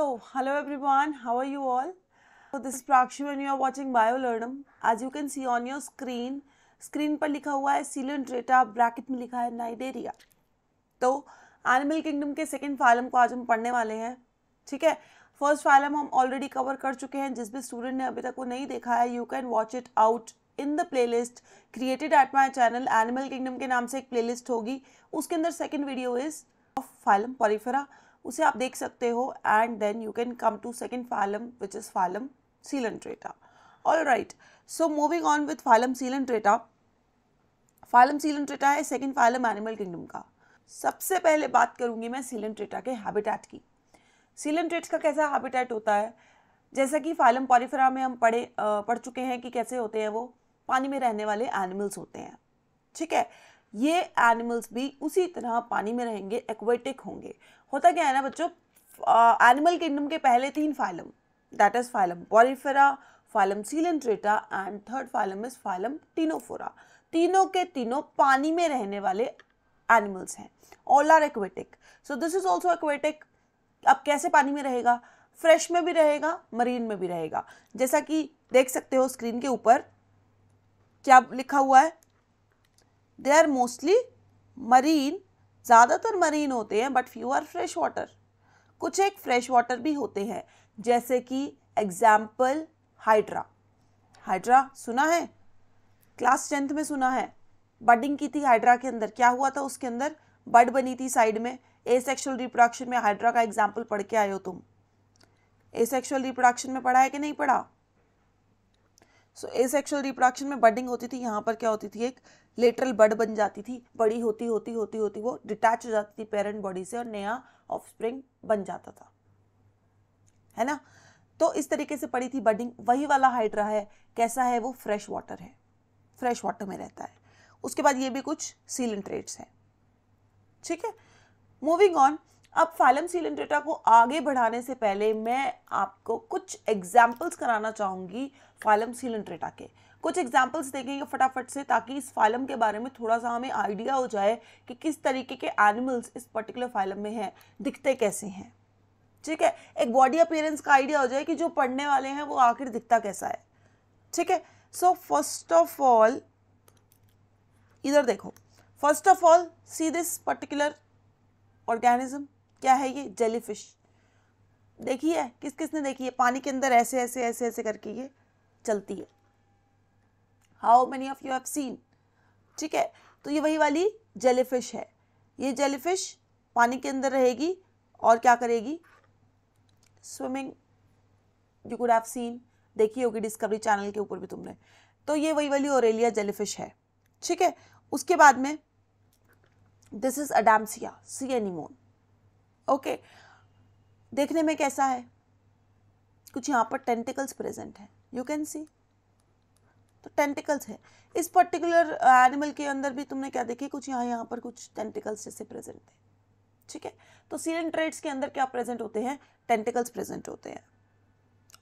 So, hello everyone, how are you all? So, this is Prakshi and you are watching BioLearnum. As you can see on your screen, screen पर लिखा हुआ है Coelenterata bracket में लिखा है cnidaria तो animal kingdom के second phylum को आज हम पढ़ने वाले हैं ठीक है फर्स्ट फाइलम हम ऑलरेडी कवर कर चुके हैं जिस भी स्टूडेंट ने अभी तक वो नहीं देखा है you can watch it out in the playlist created at my channel animal kingdom के नाम से एक प्ले लिस्ट होगी उसके अंदर second video is of phylum porifera उसे आप देख सकते हो and then you can come to second phylum which is phylum coelenterata all right so moving on with phylum coelenterata phylum coelenterata है सेकेंड फालम एनिमल किंगडम का सबसे पहले बात करूंगी मैं सीलेंट्रेटा के हैबिटेट की ट्रेट का कैसा हैबिटेट होता है जैसा कि फालम पॉलीफेरा में हम पढ़े पढ़ चुके हैं कि कैसे होते हैं वो पानी में रहने वाले एनिमल्स होते हैं ठीक है ये एनिमल्स भी उसी तरह पानी में रहेंगे एक्वेटिक होंगे होता क्या है ना बच्चों एनिमल किंगडम के पहले तीन phylum that is phylum porifera phylum coelenterata and third phylum is phylum ctenophora तीनों के तीनों पानी में रहने वाले एनिमल्स हैं all are aquatic so this is also aquatic अब कैसे पानी में रहेगा फ्रेश में भी रहेगा मरीन में भी रहेगा जैसा कि देख सकते हो स्क्रीन के ऊपर क्या लिखा हुआ है दे आर मोस्टली मरीन ज़्यादातर मरीन होते हैं but few are fresh water कुछ एक फ्रेश वाटर भी होते हैं जैसे कि एग्जाम्पल हाइड्रा हाइड्रा सुना है क्लास टेंथ में सुना है बडिंग की थी हाइड्रा के अंदर क्या हुआ था उसके अंदर बड बनी थी साइड में ए सेक्शुअल रिप्रोडक्शन में हाइड्रा का एग्जाम्पल पढ़ के आए हो तुम ए सेक्शुअल रिप्रोडक्शन में पढ़ा है कि नहीं पढ़ा सो ए सेक्शुअल रिप्रोडक्शन में बडिंग होती थी यहाँ पर क्या होती थी एक लेटरल बड बन जाती थी बड़ी होती होती होती होती वो डिटैच हो जाती थी पेरेंट बॉडी से और नया ऑफस्प्रिंग बन जाता था है ना तो इस तरीके से पड़ी थी बडिंग वही वाला हाइड्रा है कैसा है वो फ्रेश वाटर है फ्रेश वाटर में रहता है उसके बाद ये भी कुछ सीलेंट्रेट्स हैं ठीक है मूविंग ऑन अब फाइलम सीलेंट्रेटा को आगे बढ़ाने से पहले मैं आपको कुछ एग्जाम्पल्स कराना चाहूँगी फाइलम सिलेंट्रेटा के कुछ एग्जाम्पल्स देखेंगे फटाफट से ताकि इस फाइलम के बारे में थोड़ा सा हमें आइडिया हो जाए कि किस तरीके के एनिमल्स इस पर्टिकुलर फाइलम में हैं दिखते कैसे हैं ठीक है एक बॉडी अपियरेंस का आइडिया हो जाए कि जो पढ़ने वाले हैं वो आखिर दिखता कैसा है ठीक है सो फर्स्ट ऑफ ऑल इधर देखो first of all see this particular organism क्या है ये जेलीफिश देखिए किस किस किसने देखी है पानी के अंदर ऐसे ऐसे ऐसे ऐसे करके ये चलती है how many of you have seen ठीक है तो ये वही वाली जेलीफिश है ये जेलीफिश पानी के अंदर रहेगी और क्या करेगी swimming you could have seen देखी होगी डिस्कवरी चैनल के ऊपर भी तुमने तो ये वही वाली ओरेलिया जेलीफिश है ठीक है उसके बाद में this is adamsia sea anemone okay देखने में कैसा है कुछ यहाँ पर टेंटिकल्स प्रेजेंट हैं यू कैन सी तो टेंटिकल्स है इस पर्टिकुलर एनिमल uh, के अंदर भी तुमने क्या देखी कुछ यहाँ यहाँ पर कुछ टेंटिकल्स जैसे प्रेजेंट है ठीक है तो सीरन के अंदर क्या प्रेजेंट होते हैं टेंटिकल्स प्रेजेंट होते हैं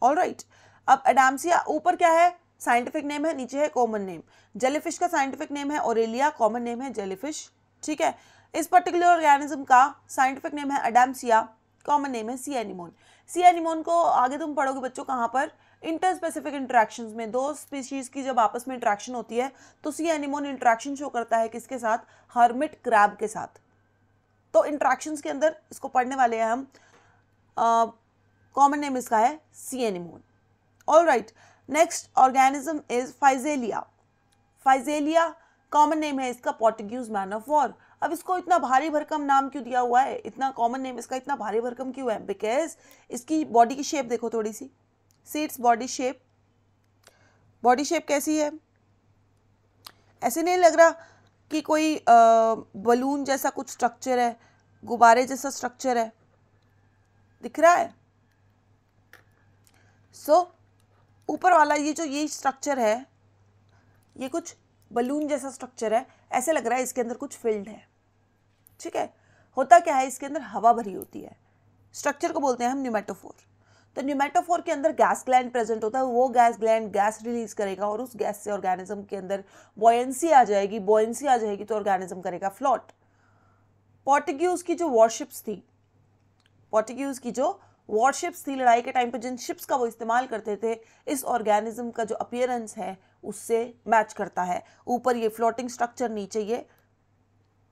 ऑल right. अब एडामसिया ऊपर क्या है साइंटिफिक नेम है नीचे है कॉमन नेम जेलीफिश का साइंटिफिक नेम है ओरेलिया कॉमन नेम है जेलीफिश ठीक है इस पर्टिकुलर ऑर्गेनिज्म का साइंटिफिक नेम है एडामसिया कॉमन नेम है सी एनिमोन सी एनिमोन को आगे तुम पढ़ोगे बच्चों कहाँ पर इंटर स्पेसिफिक इंट्रैक्शन में दो स्पीशीज़ की जब आपस में इंट्रैक्शन होती है तो सी एनिमोन इंट्रैक्शन शो करता है किसके साथ हर्मिट क्रैब के साथ तो इंट्रैक्शन के अंदर इसको पढ़ने वाले हैं हम कॉमन नेम इसका है sea anemone all right next organism is physalia physalia common name है इसका पोर्टुगीज मैन ऑफ वॉर अब इसको इतना भारी भरकम नाम क्यों दिया हुआ है इतना कॉमन नेम इसका इतना भारी भरकम क्यों है बिकॉज इसकी बॉडी की शेप देखो थोड़ी सी see its body shape body shape कैसी है ऐसे नहीं लग रहा कि कोई बलून जैसा कुछ स्ट्रक्चर है गुब्बारे जैसा स्ट्रक्चर है दिख रहा है सो so, ऊपर वाला ये जो ये स्ट्रक्चर है ये कुछ बलून जैसा स्ट्रक्चर है ऐसे लग रहा है इसके अंदर कुछ फिल्ड है ठीक है होता क्या है इसके अंदर हवा भरी होती है स्ट्रक्चर को बोलते हैं हम निमेटोफोर तो न्यूमेटोफोर के अंदर गैस ग्लैंड प्रेजेंट होता है वो गैस ग्लैंड गैस रिलीज करेगा और उस गैस से ऑर्गेनिज्म के अंदर बॉयंसी आ जाएगी बॉयंसी आ जाएगी तो ऑर्गेनिज्म करेगा फ्लॉट पॉर्टिग्यूज की जो वॉरशिप्स थी पॉर्टिग्यूज की जो वॉरशिप्स थी लड़ाई के टाइम पर जिन शिप्स का वो इस्तेमाल करते थे इस ऑर्गेनिज्म का जो अपियरेंस है उससे मैच करता है ऊपर ये फ्लोटिंग स्ट्रक्चर नीचे ये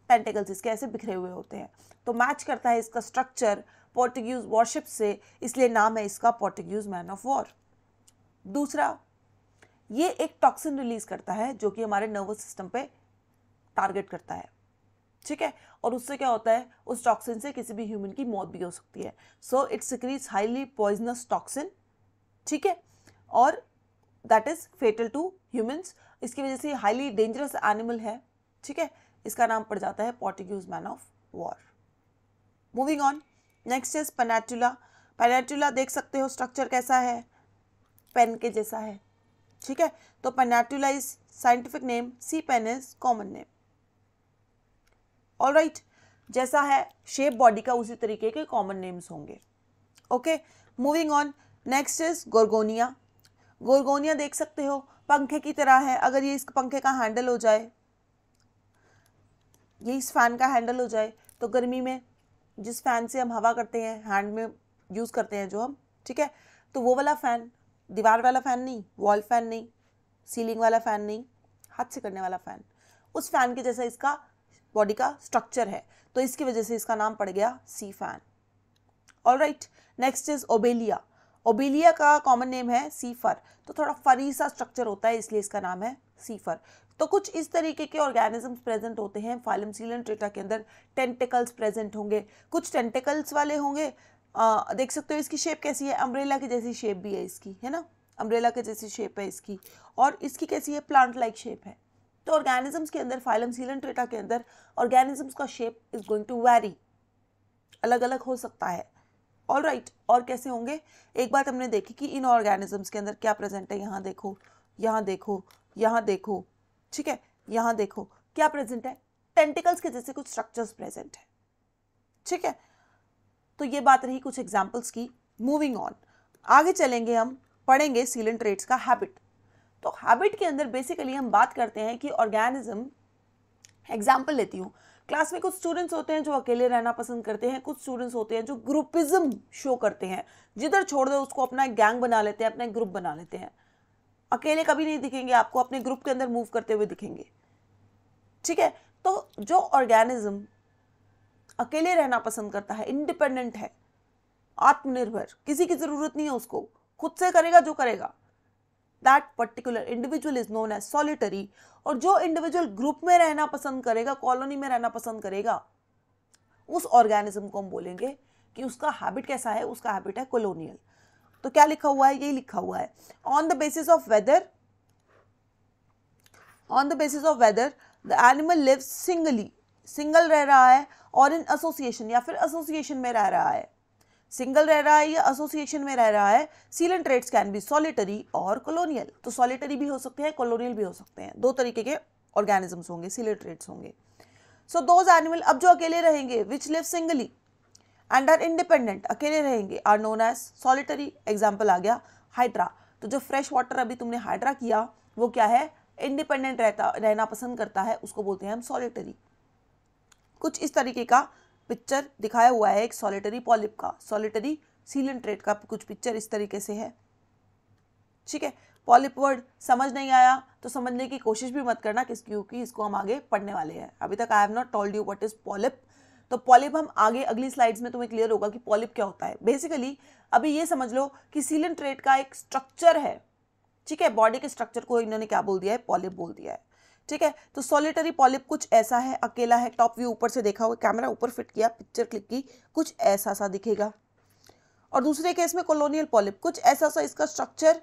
पेंटेकल्स इसके ऐसे बिखरे हुए होते हैं तो मैच करता है इसका स्ट्रक्चर पोर्टुगीज वॉरशिप से इसलिए नाम है इसका पोर्टुगीज मैन ऑफ वॉर दूसरा ये एक टॉक्सिन रिलीज करता है जो कि हमारे नर्वस सिस्टम पे टारगेट करता है ठीक है और उससे क्या होता है उस टॉक्सिन से किसी भी ह्यूमन की मौत भी हो सकती है so its secretes highly poisonous toxin ठीक है और that is fatal to humans इसकी वजह से हाईली डेंजरस एनिमल है ठीक है इसका नाम पड़ जाता है Portuguese man of war moving on next is pennatula pennatula देख सकते हो स्ट्रक्चर कैसा है पेन के जैसा है ठीक है तो pennatula is scientific name sea pen is common name all जैसा है शेप बॉडी का उसी तरीके के कॉमन नेम्स होंगे okay moving on next is gorgonia gorgonia देख सकते हो पंखे की तरह है अगर ये इस पंखे का हैंडल हो जाए ये इस फैन का हैंडल हो जाए तो गर्मी में जिस फ़ैन से हम हवा करते हैं हैंड में यूज़ करते हैं जो हम ठीक है तो वो वाला फ़ैन दीवार वाला फ़ैन नहीं वॉल फ़ैन नहीं सीलिंग वाला फ़ैन नहीं हाथ से करने वाला फ़ैन उस फ़ैन के जैसा इसका बॉडी का स्ट्रक्चर है तो इसकी वजह से इसका नाम पड़ गया sea fan all right next is obelia obelia का कॉमन नेम है सीफर तो थोड़ा फरी सा स्ट्रक्चर होता है इसलिए इसका नाम है सीफर तो कुछ इस तरीके के ऑर्गेनिजम्स प्रेजेंट होते हैं फाइलम सीलन ट्रेटा के अंदर टेंटिकल्स प्रेजेंट होंगे कुछ टेंटिकल्स वाले होंगे आ, देख सकते हो इसकी शेप कैसी है अम्ब्रेला की जैसी शेप भी है इसकी है ना अम्ब्रेला की जैसी शेप है इसकी और इसकी कैसी है प्लांट लाइक शेप है तो ऑर्गेनिजम्स के अंदर फाइलम सीलन ट्रेटा के अंदर ऑर्गेनिजम्स का shape is going to very अलग अलग हो सकता है ऑल राइट right. और कैसे होंगे एक बात हमने देखी कि इन ऑर्गेनिजम्स के अंदर क्या प्रेजेंट है यहाँ देखो यहाँ देखो यहाँ देखो ठीक है यहां देखो क्या प्रेजेंट है टेंटिकल्स के जैसे कुछ स्ट्रक्चर्स प्रेजेंट है ठीक है तो ये बात रही कुछ एग्जाम्पल्स की मूविंग ऑन आगे चलेंगे हम पढ़ेंगे सीलन का हैबिट तो हैबिट के अंदर बेसिकली हम बात करते हैं कि ऑर्गेनिज्म एग्जाम्पल लेती हूँ क्लास में कुछ स्टूडेंट्स होते हैं जो अकेले रहना पसंद करते हैं कुछ स्टूडेंट्स होते हैं जो ग्रुपिज्म शो करते हैं जिधर छोड़ दो उसको अपना गैंग बना लेते हैं अपना ग्रुप बना लेते हैं अकेले कभी नहीं दिखेंगे आपको अपने ग्रुप के अंदर मूव करते हुए दिखेंगे ठीक है तो जो ऑर्गेनिज्म अकेले रहना पसंद करता है इंडिपेंडेंट है आत्मनिर्भर किसी की ज़रूरत नहीं है उसको खुद से करेगा जो करेगा that particular individual is known as solitary और जो इंडिविजुअल ग्रुप में रहना पसंद करेगा कॉलोनी में रहना पसंद करेगा उस ऑर्गेनिज्म को हम बोलेंगे कि उसका हैबिट कैसा है उसका हैबिट है कॉलोनियल तो क्या लिखा हुआ है यही लिखा हुआ है on the basis of weather on the basis of weather the animal live singly single रह रहा है और इन एसोसिएशन या फिर एसोसिएशन में रह रहा है सिंगल रह रहा है या एसोसिएशन में रह रहा है coelenterates can be solitary और कॉलोनियल तो सॉलिटरी भी हो सकते हैं कॉलोनियल भी हो सकते हैं दो तरीके के ऑर्गेनिजम्स होंगे सीलन ट्रेड्स होंगे सो दोज एनिमल अब जो अकेले रहेंगे which live singly and are independent अकेले रहेंगे are known as solitary example आ गया हाइड्रा तो जो फ्रेश वाटर अभी तुमने हाइड्रा किया वो क्या है इंडिपेंडेंट रहता रहना पसंद करता है उसको बोलते हैं हम सॉलिटरी कुछ इस तरीके का पिक्चर दिखाया हुआ है एक सॉलिटरी पॉलिप का सॉलिटरी सीलन ट्रेट का कुछ पिक्चर इस तरीके से है ठीक है पॉलिप वर्ड समझ नहीं आया तो समझने की कोशिश भी मत करना किस क्योंकि इसको हम आगे पढ़ने वाले हैं अभी तक I have not told you what is polyp तो पॉलिप हम आगे अगली स्लाइड्स में तुम्हें क्लियर होगा कि पॉलिप क्या होता है बेसिकली अभी ये समझ लो कि सीलेंट ट्रेट का एक स्ट्रक्चर है ठीक है बॉडी के स्ट्रक्चर को इन्होंने क्या बोल दिया है पॉलिप बोल दिया है ठीक है तो सॉलिटरी पॉलिप कुछ ऐसा है अकेला है टॉप व्यू ऊपर से देखा हुआ कैमरा ऊपर फिट किया पिक्चर क्लिक की कुछ ऐसा सा दिखेगा और दूसरे केस में कॉलोनियल पॉलिप कुछ ऐसा सा इसका स्ट्रक्चर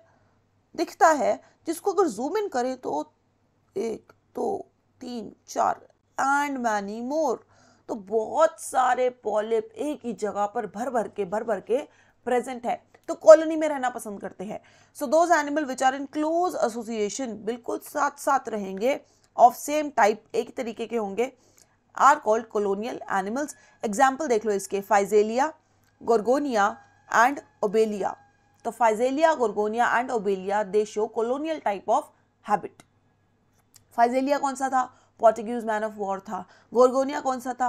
दिखता है जिसको अगर जूम इन करें तो एक दो तो, तीन चार एंड मैनी मोर तो बहुत सारे पॉलिप एक ही जगह पर भर भर के भर भर के प्रेजेंट है तो कॉलोनी में रहना पसंद करते हैं so those animal which are in close association बिल्कुल साथ साथ रहेंगे ऑफ सेम टाइप एक तरीके के होंगे are called colonial animals example देख लो इसके फाइजेलिया गोरगोनिया एंड ओबेलिया तो physalia gorgonia and obelia they show colonial type of habit physalia कौन सा था पोर्तुगीज मैन ऑफ वॉर था गोरगोनिया कौन सा था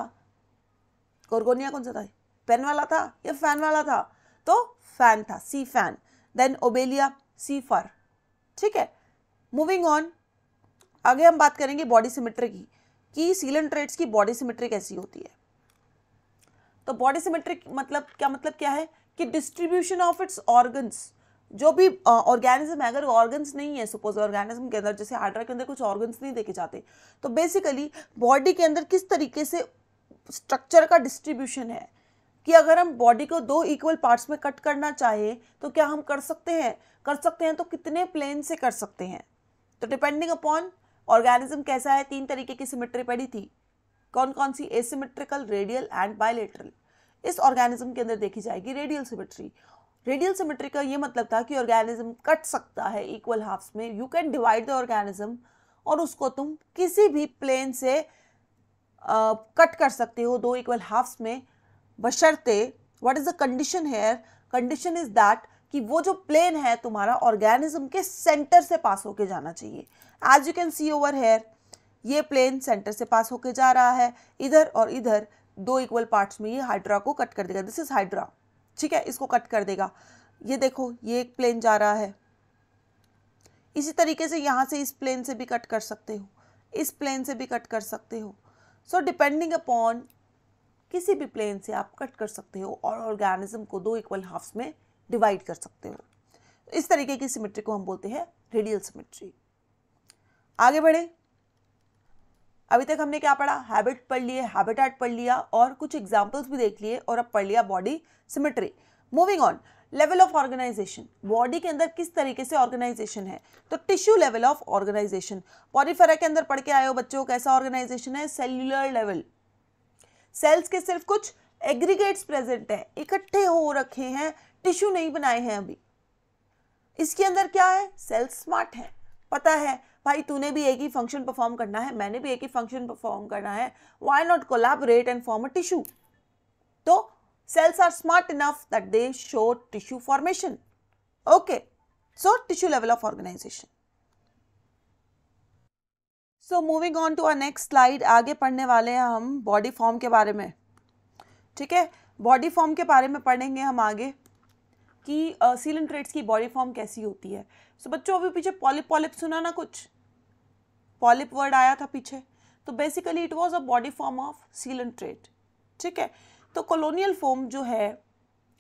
गोरगोनिया कौन सा था पेन वाला था या फैन वाला था तो फैन था sea fan then obelia sea fur ठीक है मूविंग ऑन आगे हम बात करेंगे बॉडी सिमेट्री की कि सीलन ट्रेड्स की बॉडी सिमेट्री कैसी होती है तो बॉडी सिमेट्री मतलब क्या मतलब क्या है कि डिस्ट्रीब्यूशन ऑफ इट्स ऑर्गन्स जो भी ऑर्गेनिज्म है अगर ऑर्गन्स नहीं है सपोज ऑर्गेनिज्म के अंदर जैसे हार्डरा के अंदर कुछ ऑर्गन्स नहीं देखे जाते तो बेसिकली बॉडी के अंदर किस तरीके से स्ट्रक्चर का डिस्ट्रीब्यूशन है कि अगर हम बॉडी को दो इक्वल पार्ट्स में कट करना चाहें तो क्या हम कर सकते हैं कर सकते हैं तो कितने प्लेन से कर सकते हैं तो डिपेंडिंग अपॉन ऑर्गेनिज्म कैसा है तीन तरीके की सिमेट्री पड़ी थी कौन कौन सी एसिमेट्रिकल रेडियल एंड बायोलेटरल इस ऑर्गेनिज्म के अंदर देखी जाएगी रेडियल सिमेट्री रेडियल सिमेट्री का ये मतलब था कि ऑर्गेनिज्म कट सकता है इक्वल हाफ्स में you can divide the organism और उसको तुम किसी भी प्लेन से कट कट कर सकते हो दो इक्वल हाफ्स में बशर्ते what is the condition here condition is that कि वो जो प्लेन है तुम्हारा ऑर्गेनिज्म के सेंटर से पास होके जाना चाहिए as you can see over here ये प्लेन सेंटर से पास होके जा रहा है इधर और इधर दो इक्वल पार्ट्स में ये हाइड्रा को कट कर देगा दिस इज हाइड्रा ठीक है इसको कट कर देगा ये देखो ये एक प्लेन जा रहा है इसी तरीके से यहाँ से इस प्लेन से भी कट कर सकते हो इस प्लेन से भी कट कर सकते हो सो डिपेंडिंग अपॉन किसी भी प्लेन से आप कट कर सकते हो और ऑर्गेनिज्म को दो इक्वल हाफ्स में डिवाइड कर सकते हो इस तरीके की सिमेट्री को हम बोलते हैं रेडियल सिमेट्री आगे बढ़े अभी तक हमने क्या पढ़ा हैबिट पढ़ लिए हैबिटेट पढ़ लिया और कुछ एग्जाम्पल्स भी देख लिए और अब पढ़ लिया body symmetry moving on level of organisation body के अंदर किस तरीके से ऑर्गेनाइजेशन है तो tissue level of organisation porifera के अंदर पढ़ के आए हो बच्चों कैसा ऑर्गेनाइजेशन है सेल्युलर लेवल सेल्स के सिर्फ कुछ एग्रीगेट्स प्रेजेंट है इकट्ठे हो रखे हैं टिश्यू नहीं बनाए हैं अभी इसके अंदर क्या है सेल्स स्मार्ट है पता है भाई तूने भी एक ही फंक्शन परफॉर्म करना है मैंने भी एक ही फंक्शन परफॉर्म करना है why not collaborate and form a tissue तो cells are smart enough that they show tissue formation okay so tissue level of organisation so moving on to our next slide आगे पढ़ने वाले हैं हम body form के बारे में ठीक है बॉडी फॉर्म के बारे में पढ़ेंगे हम आगे कि सीलन uh, ट्रेड्स की बॉडी फॉर्म कैसी होती है सो so, बच्चों अभी पीछे पॉलिप पॉलिप सुना ना कुछ पॉलिप वर्ड आया था पीछे तो basically it was a body form of coelenterate ठीक है तो कॉलोनियल फॉर्म जो है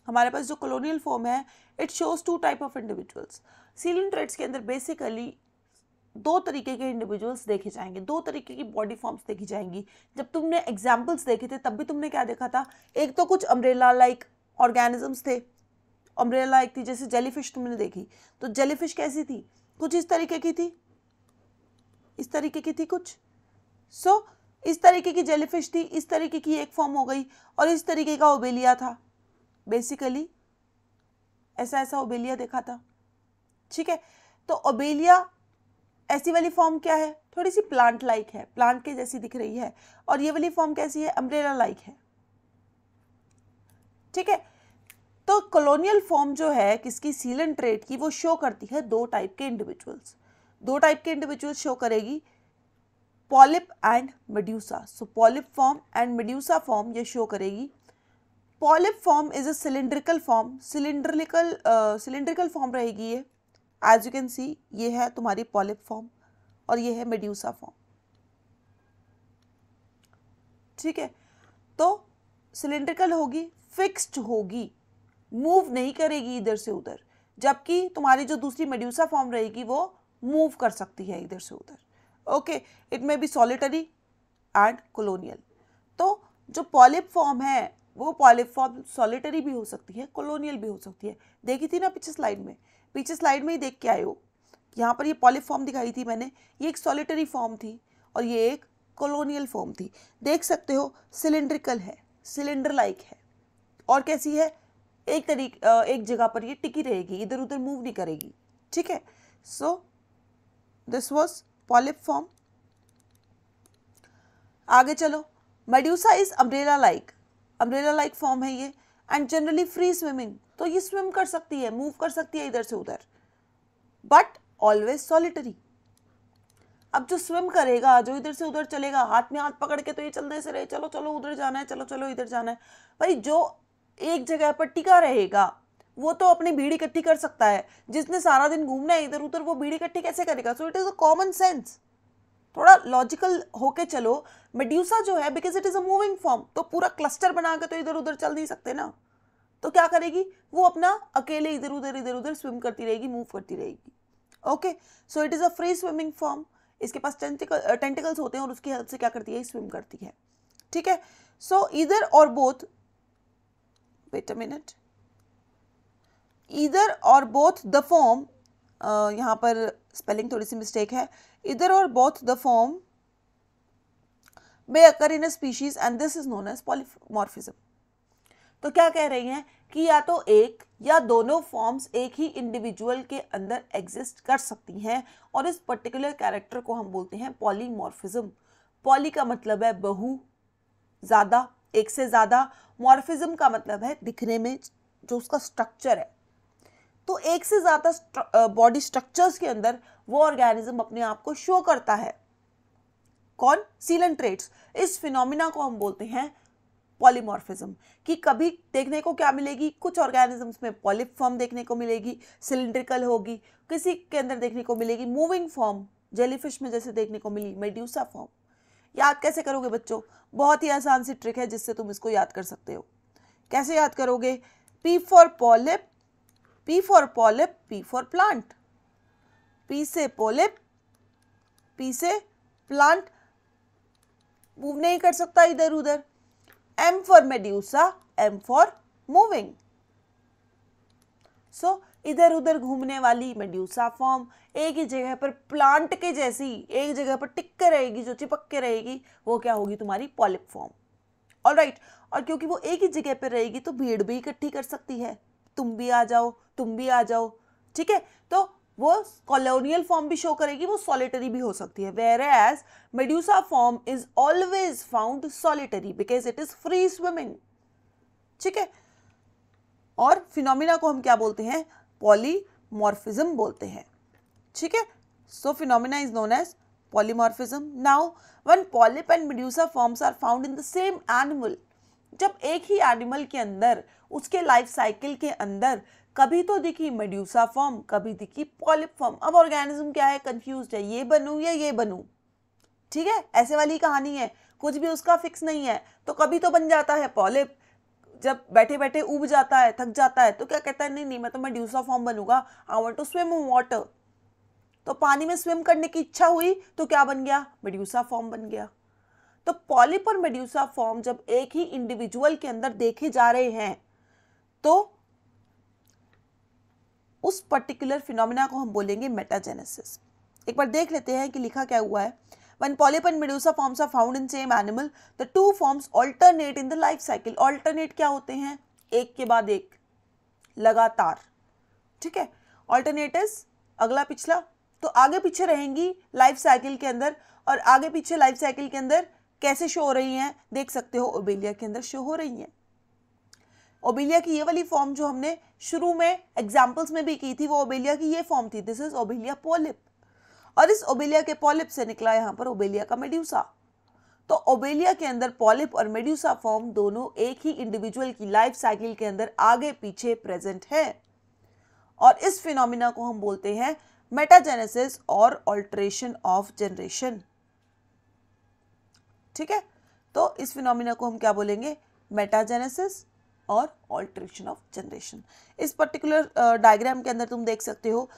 हमारे पास जो कॉलोनियल फॉर्म है it shows two type of individuals coelenterates के अंदर बेसिकली दो तरीके के इंडिविजुअल्स देखे जाएंगे दो तरीके की बॉडी फॉर्म्स देखी जाएंगी जब तुमने एग्जाम्पल्स देखे थे तब भी तुमने क्या देखा था एक तो कुछ अम्ब्रेला लाइक ऑर्गेनिजम्स थे अम्ब्रेला एक थी जैसे जेलीफिश तुमने देखी तो जेलीफिश कैसी थी कुछ इस तरीके की थी इस तरीके की थी कुछ सो so, इस तरीके की जेलीफिश थी इस तरीके की एक फॉर्म हो गई और इस तरीके का ओबेलिया था बेसिकली ऐसा ऐसा ओबेलिया देखा था ठीक है तो ओबेलिया ऐसी वाली फॉर्म क्या है थोड़ी सी प्लांट लाइक है प्लांट के जैसी दिख रही है और ये वाली फॉर्म कैसी है अम्ब्रेला लाइक है ठीक है तो कॉलोनियल फॉर्म जो है किसकी सीलन ट्रेड की वो शो करती है दो टाइप के इंडिविजुअल्स दो टाइप के इंडिविजुअल शो करेगी polyp and medusa so polyp form and medusa form ये शो करेगी polyp form is a cylindrical form cylindrical cylindrical form रहेगी ये एज यू कैन सी ये है तुम्हारी पॉलिप फॉर्म और ये है मेड्यूसा फॉर्म ठीक है तो सिलेंड्रिकल होगी फिक्स्ड होगी मूव नहीं करेगी इधर से उधर जबकि तुम्हारी जो दूसरी मेड्यूसा फॉर्म रहेगी वो मूव कर सकती है इधर से उधर okay it may be solitary and colonial तो जो पॉलिप फॉर्म है वो पॉलिप फॉर्म सॉलिटरी भी हो सकती है कॉलोनियल भी हो सकती है देखी थी ना पीछे स्लाइड में पीछे स्लाइड में ही देख के आए हो यहाँ पर ये पॉलिप फॉर्म दिखाई थी मैंने ये एक सॉलिटरी फॉर्म थी और ये एक कॉलोनियल फॉर्म थी देख सकते हो सिलेंड्रिकल है सिलेंडर लाइक है और कैसी है एक तरीक एक जगह पर ये टिकी रहेगी इधर उधर मूव नहीं करेगी ठीक है so so, this was polyp form आगे चलो medusa is umbrella like umbrella like form है ये एंड जनरली फ्री स्विमिंग तो ये स्विम कर सकती है मूव कर सकती है इधर से उधर बट ऑलवेज सॉलिटरी अब जो स्विम करेगा जो इधर से उधर चलेगा हाथ में हाथ पकड़ के तो ये चलते से रहे चलो चलो उधर जाना है चलो चलो इधर जाना है भाई जो एक जगह पर टिका रहेगा वो तो अपनी भीड़ इकट्ठी कर सकता है जिसने सारा दिन घूमना है इधर उधर वो भीड़ इकट्ठी कैसे करेगा so it is a common sense थोड़ा लॉजिकल होके चलो मेड्यूसा जो है because it is a moving form तो पूरा क्लस्टर बना के तो इधर उधर चल नहीं सकते ना तो क्या करेगी वो अपना अकेले इधर उधर इधर उधर स्विम करती रहेगी मूव करती रहेगी okay so it is a free swimming form इसके पास टेंटिकल टेंटिकल्स होते हैं और उसकी हेल्प से क्या करती है स्विम करती है ठीक है सो इधर और बोथ वेट अ मिनट इधर और बोथ द फॉर्म यहाँ पर स्पेलिंग थोड़ी सी मिस्टेक है इधर और both the form may occur in a species and this is known as polymorphism तो क्या कह रही हैं कि या तो एक या दोनों फॉर्म्स एक ही इंडिविजुअल के अंदर एग्जिस्ट कर सकती हैं और इस पर्टिकुलर कैरेक्टर को हम बोलते हैं पॉलीमॉर्फिज्म पॉली का मतलब है बहु ज़्यादा एक से ज़्यादा मॉर्फिज्म का मतलब है दिखने में जो उसका स्ट्रक्चर है तो एक से ज़्यादा बॉडी स्ट्रक्चर्स के अंदर वो ऑर्गेनिज्म अपने आप को शो करता है कौन सीलन ट्रेट्स इस फिनोमिना को हम बोलते हैं पॉलीमॉर्फिज्म कि कभी देखने को क्या मिलेगी कुछ ऑर्गेनिजम्स में पॉलिप फॉर्म देखने को मिलेगी सिलिंड्रिकल होगी किसी के अंदर देखने को मिलेगी मूविंग फॉर्म जेलीफिश में जैसे देखने को मिली मेड्यूसा फॉर्म याद कैसे करोगे बच्चों बहुत ही आसान सी ट्रिक है जिससे तुम इसको याद कर सकते हो कैसे याद करोगे P for polyp P for polyp, P for plant. P से polyp, P से plant. मूव नहीं कर सकता इधर उधर M for medusa, M for moving. So so, इधर उधर घूमने वाली मेड्यूसा फॉर्म एक ही जगह पर प्लांट के जैसी एक जगह पर टिक के रहेगी जो चिपक के रहेगी वो क्या होगी तुम्हारी पॉलिप फॉर्म ऑल राइट और क्योंकि वो एक ही जगह पर रहेगी तो भीड़ भी इकट्ठी कर सकती है तुम भी आ जाओ तुम भी आ जाओ ठीक है तो वो कॉलोनियल फॉर्म भी शो करेगी वो सॉलिटरी भी हो सकती है whereas medusa form is always found solitary because it is free swimming ठीक है और फिनोमिना को हम क्या बोलते हैं पॉलीमॉर्फिज्म बोलते हैं ठीक है so phenomena is known as polymorphism. Now when polyp and medusa forms are found in the same animal जब एक ही एनिमल के अंदर उसके लाइफ साइकिल के अंदर कभी तो दिखी मेड्यूसा फॉर्म कभी दिखी पॉलिप फॉर्म अब ऑर्गेनिज्म क्या है कंफ्यूज है ये बनूं या ये बनूं ठीक है ऐसे वाली कहानी है कुछ भी उसका फिक्स नहीं है तो कभी तो बन जाता है पॉलिप जब बैठे बैठे उब जाता है थक जाता है तो क्या कहता है नहीं नहीं मैं तो मेड्यूसा फॉर्म बनूंगा I want to swim water तो पानी में स्विम करने की इच्छा हुई तो क्या बन गया मेड्यूसा फॉर्म बन गया तो पॉलीपर मेड्यूसा फॉर्म जब एक ही इंडिविजुअल के अंदर देखे जा रहे हैं तो उस पर्टिकुलर फिनोमिना को हम बोलेंगे मेटाजेनेसिस एक बार देख लेते हैं कि लिखा क्या हुआ है when polyp and medusa forms are found in same animal the two forms alternate in the life cycle alternate क्या होते हैं एक के बाद एक लगातार ठीक है ऑल्टरनेट अगला पिछला तो आगे पीछे रहेंगी लाइफ साइकिल के अंदर और आगे पीछे लाइफ साइकिल के अंदर कैसे शो हो रही हैं देख सकते हो ओबेलिया के अंदर शो हो रही हैं ओबेलिया की ये वाली फॉर्म जो हमने शुरू में एग्जाम्पल्स में भी की थी वो ओबेलिया की ये फॉर्म थी दिस इज ओबेलिया पोलिप और इस ओबेलिया के पॉलिप से निकला यहाँ पर ओबेलिया का मेड्यूसा तो ओबेलिया के अंदर पॉलिप और मेड्यूसा फॉर्म दोनों एक ही इंडिविजुअल की लाइफ साइकिल के अंदर आगे पीछे प्रेजेंट है और इस फिनोमिना को हम बोलते हैं मेटाजेनेसिस और ऑल्ट्रेशन ऑफ जनरेशन ठीक है तो इस फिनोमिना को हम क्या बोलेंगे मेटाजेनेसिस और ऑल्ट्रेशन ऑफ जनरेशन इस पर्टिकुलर डायग्राम के अंदर तुम देख सकते हो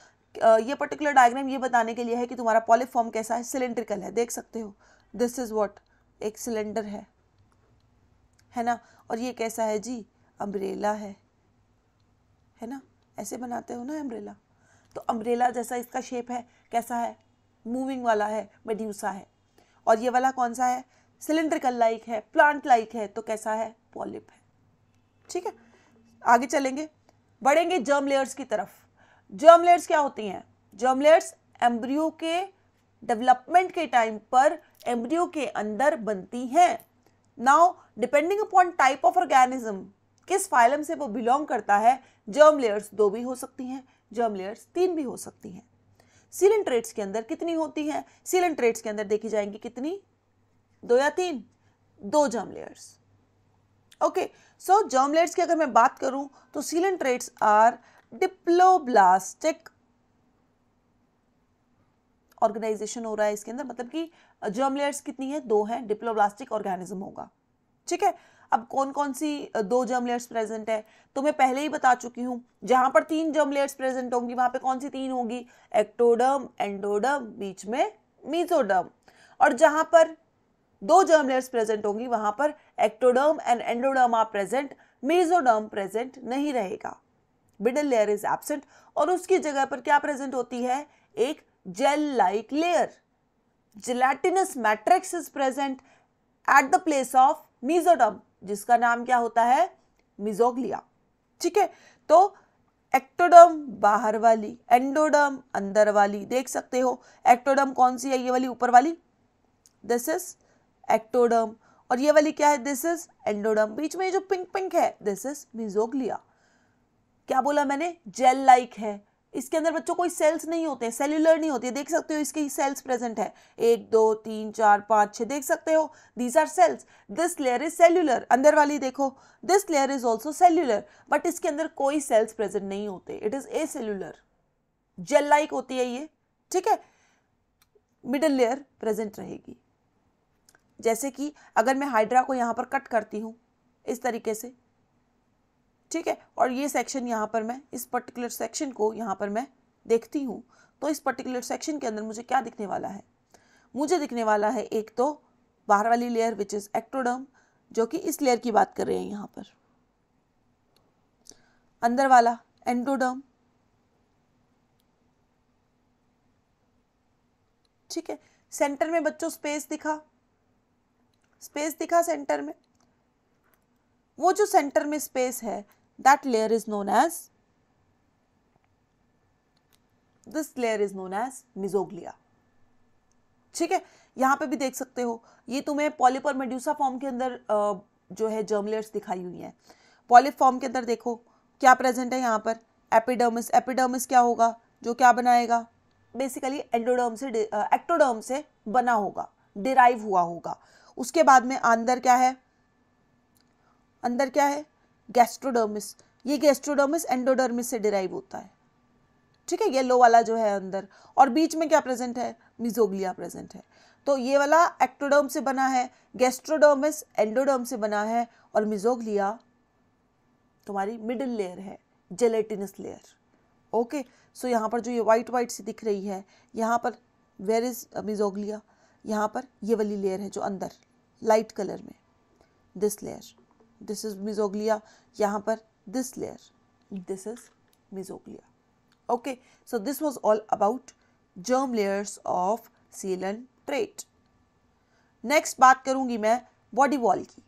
ये पर्टिकुलर डायग्राम ये बताने के लिए है कि तुम्हारा पॉलीफॉर्म कैसा है सिलेंड्रिकल है देख सकते हो दिस इज़ वॉट एक सिलेंडर है है ना और ये कैसा है जी अम्ब्रेला है है ना ऐसे बनाते हो ना अम्ब्रेला तो अम्ब्रेला जैसा इसका शेप है कैसा है मूविंग वाला है मेड्यूसा है और ये वाला कौन सा है सिलेंड्रिकल लाइक है प्लांट लाइक है तो कैसा है पॉलिप है ठीक है आगे चलेंगे बढ़ेंगे जर्म लेयर्स की तरफ जर्म लेयर्स क्या होती हैं जर्म लेयर्स एम्ब्रियो के डेवलपमेंट के टाइम पर एम्ब्रियो के अंदर बनती हैं now depending upon type of organism किस फाइलम से वो बिलोंग करता है जर्म लेयर्स दो भी हो सकती हैं जर्म लेयर्स तीन भी हो सकती हैं सीलेंट्रेट्स के अंदर कितनी होती हैं सीलेंट्रेट्स के अंदर देखी जाएंगी कितनी दो या तीन दो germ layers okay so germ layers की अगर मैं बात करूं तो coelenterates are diploblastic organisation हो रहा है इसके अंदर मतलब कि जर्म लेयर्स कितनी है दो है डिप्लोब्लास्टिक ऑर्गेनिज्म होगा ठीक है अब कौन कौन सी दो जर्म लेयर्स प्रेजेंट है तो मैं पहले ही बता चुकी हूं जहां पर तीन जर्म लेयर्स प्रेजेंट होंगी वहां पे कौन सी तीन होगी एक्टोडर्म एंडोडर्म बीच में मीजोडर्म और जहां पर दो जर्म लेयर्स प्रेजेंट होंगी वहां पर ectoderm and endoderm are present mesoderm present नहीं रहेगा मिडल लेयर इज एबसेंट और उसकी जगह पर क्या प्रेजेंट होती है एक gel like layer gelatinous matrix is present at the place of mesoderm जिसका नाम क्या होता है मिजोग्लिया ठीक है तो एक्टोडम बाहर वाली एंडोडम अंदर वाली देख सकते हो एक्टोडम कौन सी है ये वाली ऊपर वाली दिस इज एक्टोडर्म और ये वाली क्या है दिस इज एंडोडर्म बीच में जो पिंक पिंक है दिस इज मिजोगलिया क्या बोला मैंने जेल लाइक है इसके अंदर बच्चों कोई सेल्स नहीं होते सेल्युलर नहीं है देख सकते हो इसकी सेल्स प्रेजेंट है एक दो तीन चार पाँच छः देख सकते हो these are cells this layer is cellular अंदर वाली देखो this layer is also cellular but इसके अंदर कोई सेल्स प्रेजेंट नहीं होते it is acellular gel like होती है ये ठीक है मिडल लेयर प्रेजेंट रहेगी जैसे कि अगर मैं हाइड्रा को यहाँ पर कट करती हूँ इस तरीके से ठीक है और ये सेक्शन यहाँ पर मैं इस पर्टिकुलर सेक्शन को यहाँ पर मैं देखती हूँ तो इस पर्टिकुलर सेक्शन के अंदर मुझे क्या दिखने वाला है मुझे दिखने वाला है एक तो बाहर वाली लेयर विच इज़ एक्ट्रोडर्म जो कि इस लेयर की बात कर रहे हैं यहाँ पर अंदर वाला एंडोडर्म ठीक है सेंटर में बच्चों स्पेस दिखा स्पेस दिखा सेंटर में वो जो सेंटर में स्पेस है that layer is known as this layer is known as mesoglea ठीक है यहां पे भी देख सकते हो ये तुम्हें पॉलिप मेड्यूसा फॉर्म के अंदर जो है जर्म लेयर्स दिखाई हुई हैं पॉलिप फॉर्म के अंदर देखो क्या प्रेजेंट है यहां पर एपिडर्मिस एपिडर्मिस क्या होगा जो क्या बनाएगा बेसिकली एंडोडर्म से एक्टोडर्म से बना होगा डिराइव हुआ होगा उसके बाद में अंदर क्या है अंदर क्या है गैस्ट्रोडर्मिस ये गैस्ट्रोडर्मिस एंडोडर्मिस से डिराइव होता है ठीक है येलो वाला जो है अंदर और बीच में क्या प्रेजेंट है मिजोग्लिया प्रेजेंट है तो ये वाला एक्टोडर्म से बना है गैस्ट्रोडर्मिस एंडोडर्म से बना है और मिजोग्लिया तुम्हारी मिडिल लेयर है जेलेटिनस लेयर ओके सो यहाँ पर जो ये वाइट वाइट सी दिख रही है यहाँ पर वेर इज मिजोग्लिया यहाँ पर ये वाली लेयर है जो अंदर लाइट कलर में this layer this is mesoglea यहाँ पर this layer this is mesoglea okay so this was all about germ layers of coelenterate next बात करूंगी मैं बॉडी वॉल की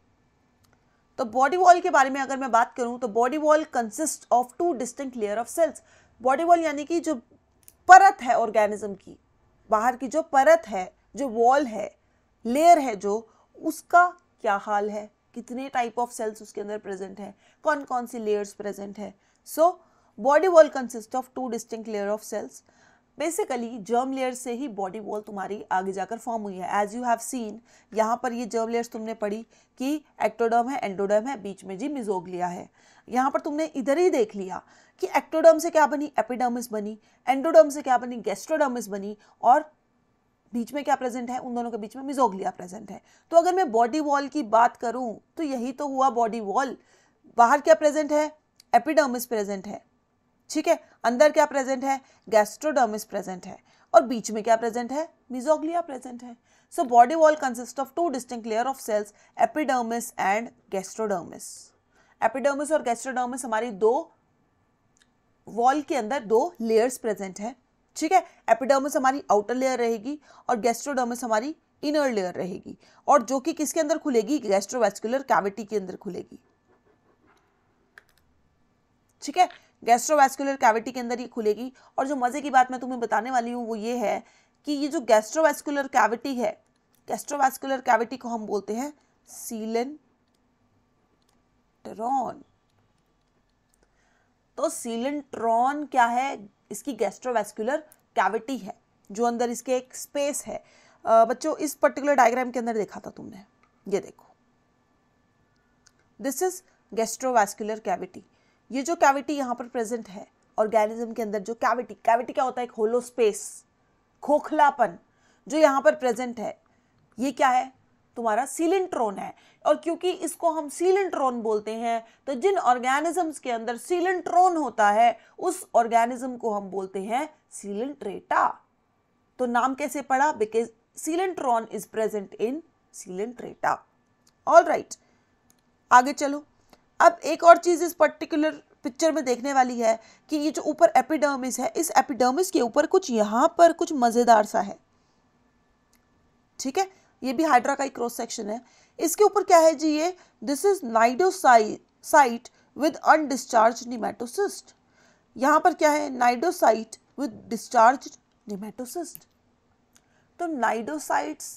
तो बॉडी वॉल के बारे में अगर मैं बात करूं तो body wall consist of two distinct layer of cells body wall यानी कि जो परत है ऑर्गेनिज्म की बाहर की जो परत है जो वॉल है लेयर है जो उसका क्या हाल है कितने टाइप ऑफ सेल्स उसके अंदर प्रेजेंट है कौन कौन सी लेयर्स प्रेजेंट है so body wall consist of two distinct layer of cells basically germ layer से ही बॉडी वॉल तुम्हारी आगे जाकर फॉर्म हुई है एज यू हैव सीन यहाँ पर ये जर्म लेयर्स तुमने पढ़ी कि एक्टोडर्म है एंडोडर्म है बीच में जी मिजोग लिया है यहाँ पर तुमने इधर ही देख लिया कि एक्टोडर्म से क्या बनी एपिडर्मिस बनी एंडोडर्म से क्या बनी गेस्ट्रोडर्मिस बनी और बीच में क्या प्रेजेंट है उन दोनों के बीच में मिजोगलिया प्रेजेंट है तो अगर मैं बॉडी वॉल की बात करूं तो यही तो हुआ बॉडी वॉल बाहर क्या प्रेजेंट है एपिडर्मिस प्रेजेंट है ठीक है अंदर क्या प्रेजेंट है गैस्ट्रोडर्मिस प्रेजेंट है और बीच में क्या प्रेजेंट है मिजोगलिया प्रेजेंट है so body wall consist of two distinct layer of cells epidermis and gastrodermis epidermis और गैस्ट्रोडर्मिस हमारी दो वॉल के अंदर दो लेयर्स प्रेजेंट है ठीक है एपिडर्मिस हमारी आउटर लेयर रहेगी और गैस्ट्रोडर्मिस हमारी इनर लेयर रहेगी और जो कि किसके अंदर खुलेगी गैस्ट्रोवेस्कुलर कैविटी के अंदर खुलेगी ठीक है गैस्ट्रोवेस्कुलर कैविटी के अंदर ही खुलेगी और जो मज़े की बात मैं तुम्हें बताने वाली हूँ वो ये है कि ये जो गैस्ट्रोवेस्कुलर कैविटी है गैस्ट्रोवेस्कुलर कैविटी को हम बोलते हैं सीलन ट्रॉन तो ट्रॉन क्या है इसकी गैस्ट्रोवेस्कुलर कैविटी है जो अंदर इसके एक स्पेस है बच्चों इस पर्टिकुलर डायग्राम के अंदर देखा था तुमने ये देखो दिस इज गैस्ट्रोवैस्कुलर कैविटी ये जो कैविटी यहाँ पर प्रेजेंट है ऑर्गेनिज्म के अंदर जो कैविटी कैविटी क्या होता है एक होलो स्पेस खोखलापन जो यहाँ पर प्रेजेंट है ये क्या है तुम्हारा सीलेंट्रोन है और क्योंकि इसको हम सीलेंट्रोन बोलते हैं तो जिन ऑर्गेनिजम्स के अंदर सीलेंट्रोन होता है उस ऑर्गेनिज्म को हम बोलते हैं सीलेंट्रेटा तो नाम कैसे पड़ा because coelenteron is present in coelenterata all right आगे चलो अब एक और चीज़ इस पर्टिकुलर पिक्चर में देखने वाली है कि ये जो ऊपर एपिडर्मिस है इस एपिडर्मिस के ऊपर कुछ यहां पर कुछ मज़ेदार सा है ठीक है ये भी हाइड्रा का ही क्रॉस सेक्शन है इसके ऊपर क्या है जी ये this is cnidocyte with undischarge nematocyst यहाँ पर क्या है नाइडोसाइट विद डिस्चार्ज निमेटोसिस्ट तो नाइडोसाइट्स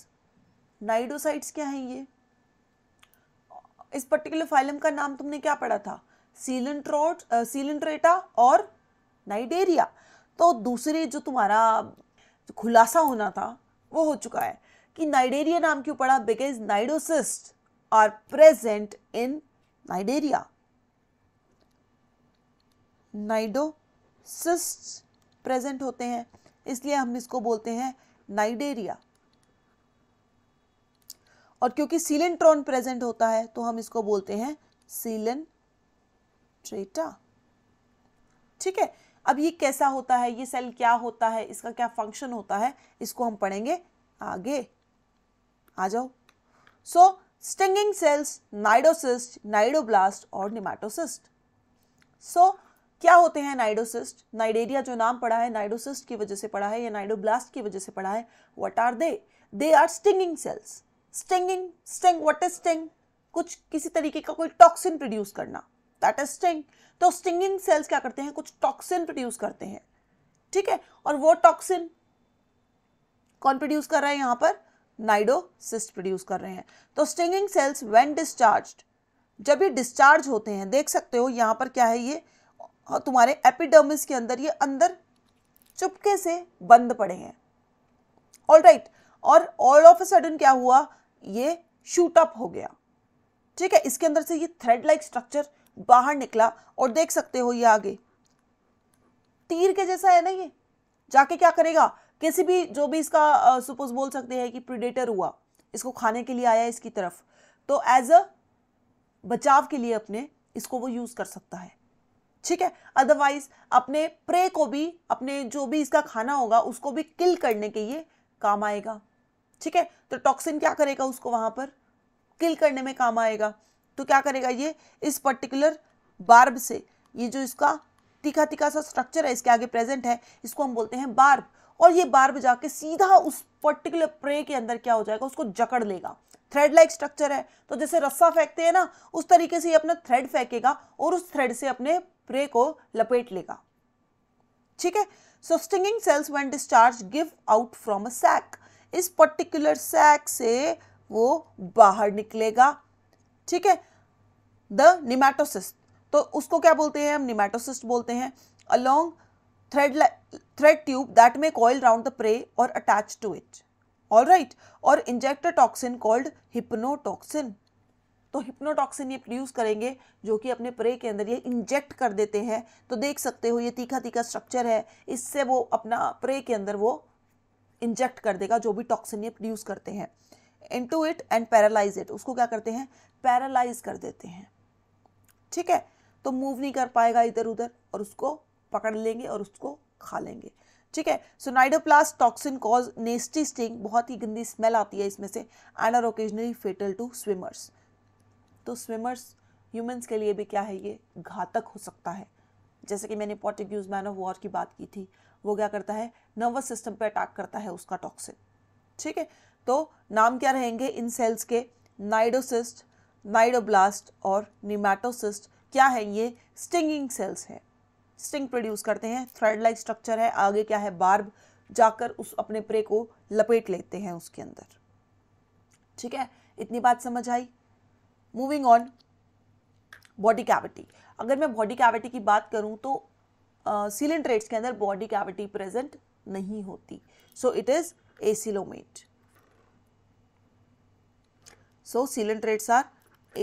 नाइडोसाइट्स क्या हैं ये इस पर्टिकुलर फाइलम का नाम तुमने क्या पढ़ा था सीलेंट्रोट सीलेंट्रेटा और नाइडेरिया तो दूसरे जो तुम्हारा खुलासा होना था वो हो चुका है कि नाइडेरिया नाम क्यों पड़ा because cnidocysts are present in cnidaria cnidocyst present होते हैं इसलिए हम इसको बोलते हैं नाइडेरिया और क्योंकि सीलेंट्रॉन प्रेजेंट होता है तो हम इसको बोलते हैं सीलन ट्रेटा ठीक है अब ये कैसा होता है ये सेल क्या होता है इसका क्या फंक्शन होता है इसको हम पढ़ेंगे आगे आ जाओ so stinging cells cnidocyst cnidoblast और निमाटोसिस्ट सो क्या होते हैं नाइडोसिस्ट नाइडेरिया जो नाम पड़ा है नाइडोसिस्ट की वजह से पड़ा है या नाइडोब्लास्ट की वजह से पड़ा है what are they they are stinging cells stinging sting what is sting कुछ किसी तरीके का कोई टॉक्सिन प्रोड्यूस करना दैट इज स्टिंग तो स्टिंगिंग सेल्स क्या करते हैं कुछ टॉक्सिन प्रोड्यूस करते हैं ठीक है और वो टॉक्सिन कौन प्रोड्यूस कर रहा है यहां पर नाइडोसिस्ट प्रोड्यूस कर रहे हैं तो स्टिंगिंग सेल्स व्हेन डिस्चार्ज जब ये डिस्चार्ज होते हैं देख सकते हो यहाँ पर क्या है ये तुम्हारे एपिडर्मिस के अंदर ये अंदर चुपके से बंद पड़े हैं ऑल राइट right. और ऑल ऑफ अ सडन क्या हुआ ये शूट अप हो गया ठीक है इसके अंदर से ये थ्रेड लाइक स्ट्रक्चर बाहर निकला और देख सकते हो ये आगे तीर के जैसा है ना ये जाके क्या करेगा किसी भी जो भी इसका सपोज बोल सकते हैं कि प्रिडेटर हुआ इसको खाने के लिए आया इसकी तरफ तो एज अ बचाव के लिए अपने इसको वो यूज़ कर सकता है ठीक है अदरवाइज अपने प्रे को भी अपने जो भी इसका खाना होगा उसको भी किल करने के लिए काम आएगा ठीक है तो टॉक्सिन क्या करेगा उसको वहां पर किल करने में काम आएगा तो क्या करेगा ये इस पर्टिकुलर बार्ब से ये जो इसका तीखा तीखा सा स्ट्रक्चर है इसके आगे प्रेजेंट है इसको हम बोलते हैं बार्ब और ये बार में जाके सीधा उस पर्टिकुलर प्रे के अंदर क्या हो जाएगा उसको जकड़ लेगा थ्रेड लाइक स्ट्रक्चर है तो जैसे रस्सा फेंकते हैं ना उस तरीके से ये अपना थ्रेड फेंकेगा और उस थ्रेड से अपने प्रे को लपेट लेगा ठीक है so stinging cells when discharge give out from a sac इस पर्टिकुलर सैक से वो बाहर निकलेगा ठीक है द निमेटोसिस्ट तो उसको क्या बोलते हैं हम निमेटोसिस्ट बोलते हैं a long thread like thread tube that may coil round the prey और attach to it all right और इंजेक्टर टॉक्सिन कॉल्ड हिप्नोटॉक्सिन तो हिप्नोटॉक्सिन ये प्रोड्यूस करेंगे जो कि अपने प्रे के अंदर ये इंजेक्ट कर देते हैं तो देख सकते हो ये तीखा तीखा स्ट्रक्चर है इससे वो अपना प्रे के अंदर वो इंजेक्ट कर देगा जो भी टॉक्सिन ये प्रोड्यूस करते हैं into it and paralyse it उसको क्या करते हैं पैरालाइज कर देते हैं ठीक है तो मूव नहीं कर पाएगा इधर उधर और उसको पकड़ लेंगे और उसको खा लेंगे ठीक है so cnidoblast toxin cause nasty sting बहुत ही गंदी स्मेल आती है इसमें से and are occasionally fatal to swimmers तो स्विमर्स ह्यूमंस के लिए भी क्या है ये घातक हो सकता है जैसे कि मैंने पोर्टिग्यूज मैन ऑफ वॉर की बात की थी वो क्या करता है नर्वस सिस्टम पर अटैक करता है उसका टॉक्सिन ठीक है तो नाम क्या रहेंगे इन सेल्स के नाइडोसिस्ट नाइडोब्लास्ट और निमेटोसिस्ट क्या है ये स्टिंगिंग सेल्स हैं स्टिंग प्रोड्यूस करते हैं थ्रेड लाइक स्ट्रक्चर है आगे क्या है बार्ब जाकर उस अपने प्रे को लपेट लेते हैं उसके अंदर ठीक है इतनी बात समझ आई मूविंग ऑन बॉडी कैविटी अगर मैं बॉडी कैविटी की बात करूं तो सिलेंट्रेट्स uh, के अंदर बॉडी कैविटी प्रेजेंट नहीं होती so it is acoelomate so coelenterates are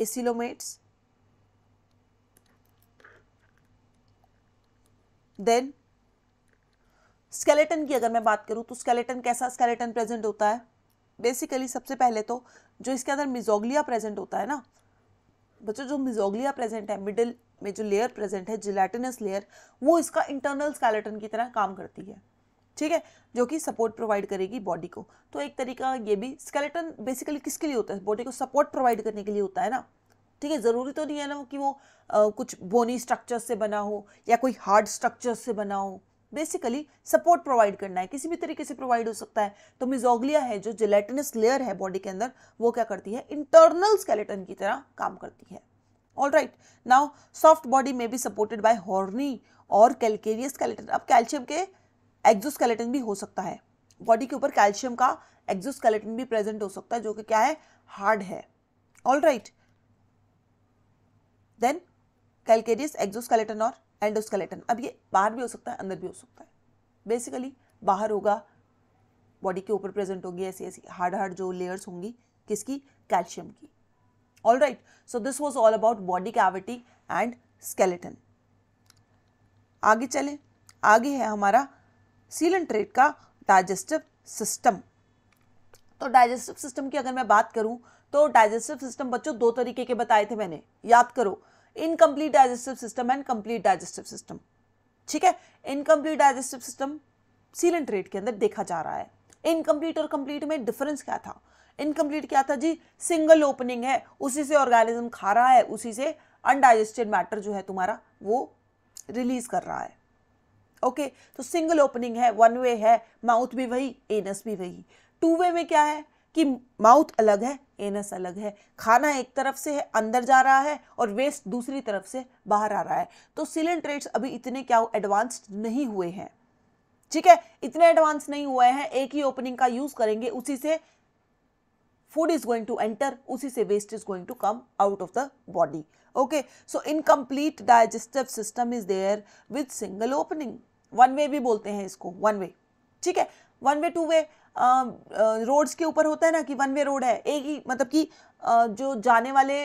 acoelomates then skeleton की अगर मैं बात करूँ तो स्केलेटन कैसा स्केलेटन प्रेजेंट होता है बेसिकली सबसे पहले तो जो इसके अंदर मिजोगलिया प्रेजेंट होता है ना बच्चों जो मिजोगलिया प्रेजेंट है मिडिल में जो लेयर प्रेजेंट है जिलेटिनस लेयर वो इसका इंटरनल स्केलेटन की तरह काम करती है ठीक है जो कि सपोर्ट प्रोवाइड करेगी बॉडी को तो एक तरीका ये भी स्केलेटन बेसिकली किसके लिए होता है बॉडी को सपोर्ट प्रोवाइड करने के लिए होता है ना ठीक है ज़रूरी तो नहीं है ना कि वो आ, कुछ बोनी स्ट्रक्चर से बना हो या कोई हार्ड स्ट्रक्चर से बना हो बेसिकली सपोर्ट प्रोवाइड करना है किसी भी तरीके से प्रोवाइड हो सकता है तो मिजोगलिया है जो जिलेटिनस लेयर है बॉडी के अंदर वो क्या करती है इंटरनल स्केलेटन की तरह काम करती है all right now soft body में भी सपोर्टेड बाय हॉर्नी और कैलकेरियस स्केलेटन अब कैल्शियम के एक्जोस्केलेटन भी हो सकता है बॉडी के ऊपर कैल्शियम का स्केलेटन भी प्रेजेंट हो सकता है जो कि क्या है हार्ड है all right then calcareous exoskeleton और एंडोस्केलेटन अब ये बाहर भी हो सकता है अंदर भी हो सकता है बेसिकली बाहर होगा बॉडी के ऊपर प्रेजेंट होगी ऐसी ऐसी हार्ड हार्ड जो लेयर्स होंगी किसकी कैल्शियम की all right so this was all about body cavity and skeleton आगे चले आगे है हमारा सीलन ट्रेट का डाइजेस्टिव सिस्टम तो डाइजेस्टिव सिस्टम की अगर मैं बात करूं तो डाइजेस्टिव सिस्टम बच्चों दो तरीके के बताए थे मैंने याद करो incomplete digestive system and complete digestive system ठीक है incomplete digestive system coelenterate के अंदर देखा जा रहा है इनकम्प्लीट और कंप्लीट में डिफरेंस क्या था इनकम्प्लीट क्या था जी सिंगल ओपनिंग है उसी से ऑर्गेनिज्म खा रहा है उसी से अनडाइजेस्टेड मैटर जो है तुम्हारा वो रिलीज कर रहा है ओके okay, तो सिंगल ओपनिंग है वन वे है माउथ भी वही एनस भी वही टू वे में क्या है कि माउथ अलग है एनस अलग है खाना एक तरफ से है अंदर जा रहा है और वेस्ट दूसरी तरफ से बाहर आ रहा है तो सिलेंट्रेट्स अभी इतने क्या एडवांस नहीं हुए हैं ठीक है इतने एडवांस नहीं हुए हैं एक ही ओपनिंग का यूज करेंगे उसी से food is going to enter उसी से waste is going to come out of the body okay so incomplete digestive system is there with single opening one way भी बोलते हैं इसको वन वे ठीक है one way two way roads के ऊपर होता है ना कि वन वे रोड है एक ही मतलब कि जो जाने वाले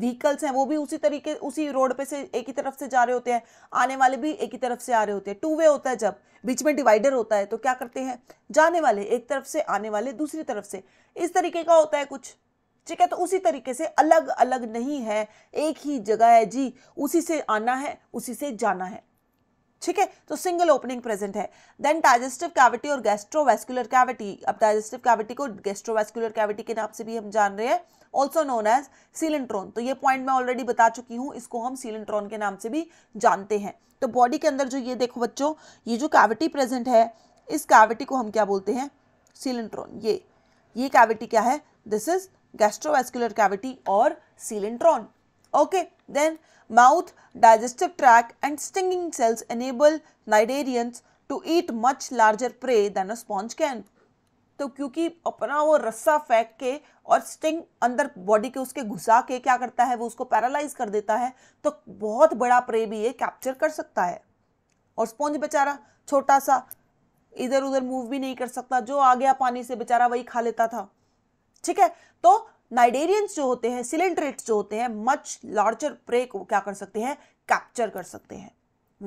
व्हीकल्स हैं वो भी उसी तरीके उसी रोड पे से एक ही तरफ से जा रहे होते हैं आने वाले भी एक ही तरफ से आ रहे होते हैं टू वे होता है जब बीच में डिवाइडर होता है तो क्या करते हैं जाने वाले एक तरफ से आने वाले दूसरी तरफ से इस तरीके का होता है कुछ ठीक है तो उसी तरीके से अलग अलग नहीं है एक ही जगह है जी उसी से आना है उसी से जाना है ठीक है तो सिंगल ओपनिंग प्रेजेंट है देन डाइजेस्टिव कैविटी और गैस्ट्रोवेस्कुलर कैविटी अब डाइजेस्टिव कैविटी को गैस्ट्रोवेस्कुलर कैविटी के नाम से भी हम जान रहे हैं ऑल्सो नोन एज सीलेंट्रॉन तो ये पॉइंट मैं ऑलरेडी बता चुकी हूँ इसको हम सीलेंट्रॉन के नाम से भी जानते हैं तो बॉडी के अंदर जो ये देखो बच्चों ये जो कैविटी प्रेजेंट है इस कैविटी को हम क्या बोलते हैं सीलेंट्रॉन ये ये कैविटी क्या है दिस इज गैस्ट्रोवेस्कुलर कैविटी और coelenteron okay then mouth, digestive tract and stinging cells enable cnidarians to eat much larger prey than a sponge can. तो क्योंकि अपना वो रस्सा फेंक के और स्टिंग अंदर बॉडी के उसके घुसा के क्या करता है वो उसको पैरालाइज कर देता है तो बहुत बड़ा प्रे भी ये कैप्चर कर सकता है और स्पॉन्ज बेचारा छोटा सा इधर उधर मूव भी नहीं कर सकता जो आ गया पानी से बेचारा वही खा लेता था ठीक है तो नाइडेरियंस जो होते हैं सिलेंड्रेट्स जो होते हैं मच लार्जर प्रे को क्या कर सकते हैं कैप्चर कर सकते हैं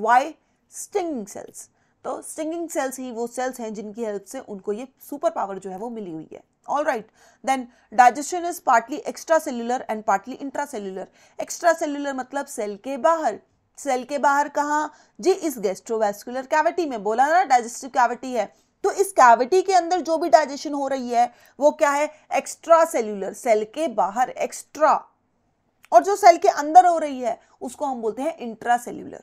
वाई स्टिंगिंग सेल्स तो स्टिंगिंग सेल्स ही वो सेल्स हैं जिनकी हेल्प से उनको ये सुपर पावर जो है वो मिली हुई है all right then digestion is partly extracellular and partly intracellular extracellular मतलब सेल के बाहर सेल के बाहर कहाँ जी इस गेस्ट्रोवेस्कुलर कैविटी में बोला ना डाइजेस्टिव कैविटी है तो इस कैविटी के अंदर जो भी डाइजेशन हो रही है वो क्या है एक्स्ट्रा सेल्यूलर सेल के बाहर एक्स्ट्रा और जो सेल के अंदर हो रही है उसको हम बोलते हैं इंट्रा सेल्यूलर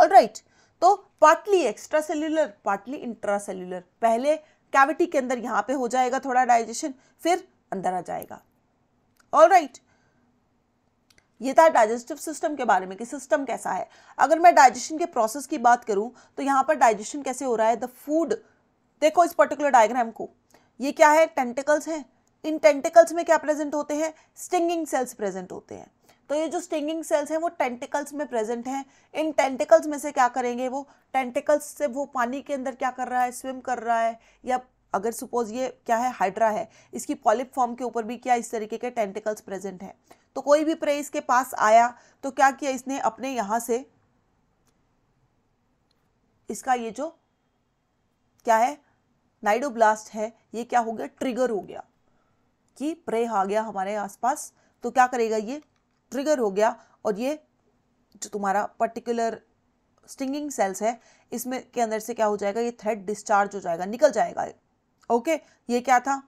ऑल राइट तो partly extracellular partly intracellular पहले कैविटी के अंदर यहां पे हो जाएगा थोड़ा डाइजेशन फिर अंदर आ जाएगा ऑल राइट ये था डाइजेस्टिव सिस्टम के बारे में कि सिस्टम कैसा है अगर मैं डाइजेशन के प्रोसेस की बात करूं तो यहाँ पर डाइजेशन कैसे हो रहा है द फूड देखो इस पर्टिकुलर डायग्राम को ये क्या है टेंटिकल्स हैं इन टेंटिकल्स में क्या प्रेजेंट होते हैं स्टिंगिंग सेल्स प्रेजेंट होते हैं तो ये जो स्टिंगिंग सेल्स हैं वो टेंटिकल्स में प्रेजेंट हैं इन टेंटिकल्स में से क्या करेंगे वो टेंटिकल्स से वो पानी के अंदर क्या कर रहा है स्विम कर रहा है या अगर सपोज ये क्या है हाइड्रा है इसकी पॉलिप फॉर्म के ऊपर भी क्या इस तरीके के टेंटिकल्स प्रेजेंट हैं तो कोई भी प्रे इसके पास आया तो क्या किया इसने अपने यहां से इसका ये जो क्या है नाइडोब्लास्ट है ये क्या हो गया ट्रिगर हो गया कि प्रे आ गया हमारे आसपास तो क्या करेगा ये ट्रिगर हो गया और ये जो तुम्हारा पर्टिकुलर स्टिंगिंग सेल्स है इसमें के अंदर से क्या हो जाएगा ये थ्रेड डिस्चार्ज हो जाएगा निकल जाएगा ओके ये क्या था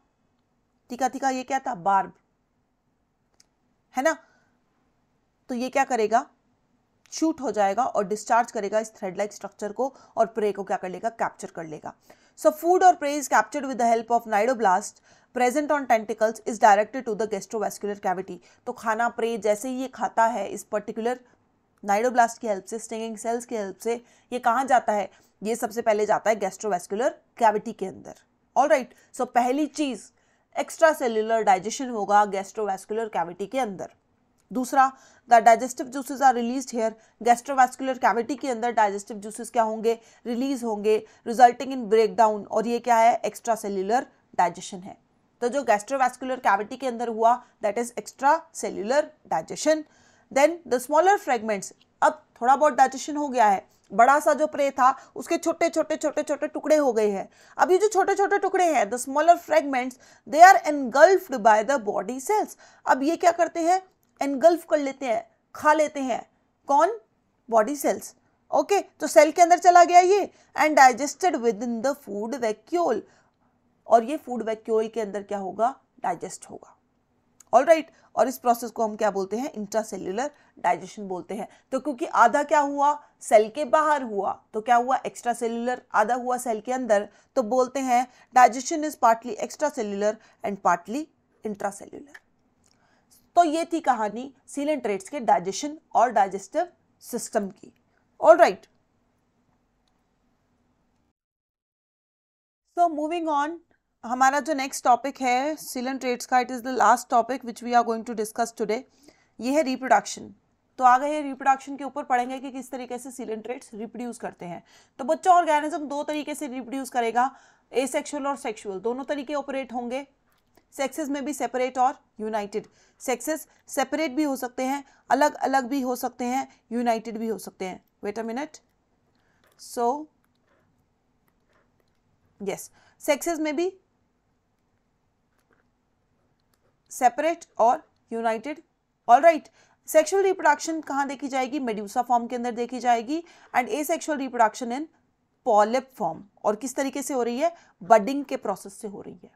टीका टीका ये क्या था बार्ब है ना तो ये क्या करेगा शूट हो जाएगा और डिस्चार्ज करेगा इस थ्रेड लाइक स्ट्रक्चर को और प्रे को क्या कर लेगा कैप्चर कर लेगा सो फूड और prey is captured with the help of cnidoblast present on tentacles is directed to the gastrovascular cavity तो खाना प्रे जैसे ही ये खाता है इस पर्टिकुलर नाइडोब्लास्ट की हेल्प से स्टिंगिंग सेल्स की हेल्प से ये कहाँ जाता है ये सबसे पहले जाता है गेस्ट्रोवेस्कुलर कैविटी के अंदर ऑल राइट सो पहली चीज़ एक्स्ट्रा सेल्यूलर डाइजेशन होगा गैस्ट्रोवैस्कुलर कैविटी के अंदर दूसरा the digestive juices are release here gastrovascular cavity के अंदर डाइजेस्टिव जूसेस क्या होंगे रिलीज होंगे रिजल्टिंग इन ब्रेक डाउन और ये क्या है एक्स्ट्रा सेल्युलर डाइजेशन है तो जो गैस्ट्रोवैस्कुलर कैविटी के अंदर हुआ that is extracellular digestion then the smaller fragments अब थोड़ा बहुत डाइजेशन हो गया है बड़ा सा जो प्रे था उसके छोटे छोटे छोटे छोटे टुकड़े हो गए हैं अब ये जो छोटे छोटे टुकड़े हैं the smaller fragments they are engulfed by the body cells अब ये क्या करते हैं एनगल्फ कर लेते हैं खा लेते हैं कौन बॉडी सेल्स ओके तो सेल के अंदर चला गया ये and digested within the food vacuole और ये फूड वैक्यूल के अंदर क्या होगा डाइजेस्ट होगा ऑल राइट right? और इस प्रोसेस को हम क्या बोलते हैं इंट्रासेल्यूलर डाइजेशन बोलते हैं तो क्योंकि आधा क्या हुआ सेल के बाहर हुआ तो क्या हुआ एक्स्ट्रा सेल्यूलर आधा हुआ सेल के अंदर तो बोलते हैं digestion is partly extracellular and partly intracellular तो ये थी कहानी सीलेंट्रेट्स के डाइजेशन और डाइजेस्टिव सिस्टम की all right so moving on हमारा जो नेक्स्ट टॉपिक है सिलन ट्रेड्स का it is the last topic which we are going to discuss today ये है रिप्रोडक्शन तो आ गए रिप्रोडक्शन के ऊपर पढ़ेंगे कि किस तरीके से सीलन ट्रेड्स रिप्रोड्यूस करते हैं तो बच्चा ऑर्गेनिज्म दो तरीके से रिप्रोड्यूस करेगा एसेक्सुअल और सेक्शुअल दोनों तरीके ऑपरेट होंगे सेक्सेस में भी सेपरेट और यूनाइटेड सेक्सेस सेपरेट भी हो सकते हैं अलग अलग भी हो सकते हैं यूनाइटेड भी हो सकते हैं wait a minute so yes sexes में भी सेपरेट और united all right sexual reproduction कहाँ देखी जाएगी मेड्यूसा फॉर्म के अंदर देखी जाएगी and asexual reproduction in polyp form और किस तरीके से हो रही है बडिंग के प्रोसेस से हो रही है